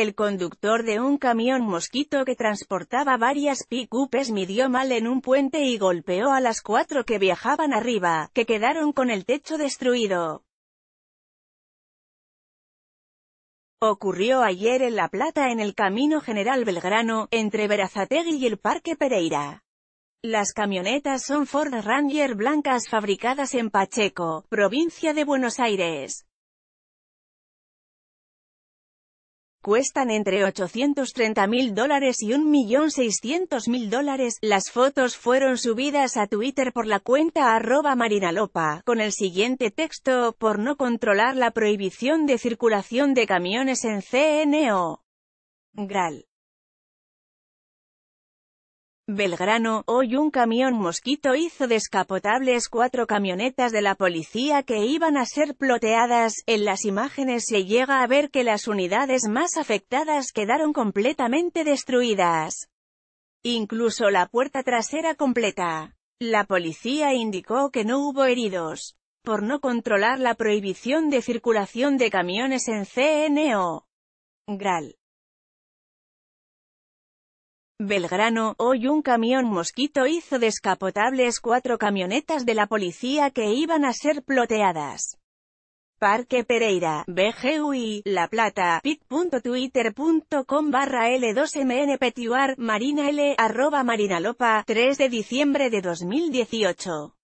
El conductor de un camión mosquito que transportaba varias picupes midió mal en un puente y golpeó a las cuatro que viajaban arriba, que quedaron con el techo destruido. Ocurrió ayer en La Plata en el Camino General Belgrano, entre Berazategui y el Parque Pereira. Las camionetas son Ford Ranger blancas fabricadas en Pacheco, provincia de Buenos Aires. Cuestan entre 830.000 dólares y 1.600.000 dólares. Las fotos fueron subidas a Twitter por la cuenta arroba marinalopa, con el siguiente texto, por no controlar la prohibición de circulación de camiones en CNO. Gral. Belgrano, hoy un camión mosquito hizo descapotables cuatro camionetas de la policía que iban a ser ploteadas. En las imágenes se llega a ver que las unidades más afectadas quedaron completamente destruidas. Incluso la puerta trasera completa. La policía indicó que no hubo heridos. Por no controlar la prohibición de circulación de camiones en CNO. Gral. Belgrano, hoy un camión mosquito hizo descapotables cuatro camionetas de la policía que iban a ser ploteadas. Parque Pereira, BGUI, La Plata, pit.twitter.com barra L2MNPTUAR, Marina L, arroba Marinalopa, 3 de diciembre de 2018.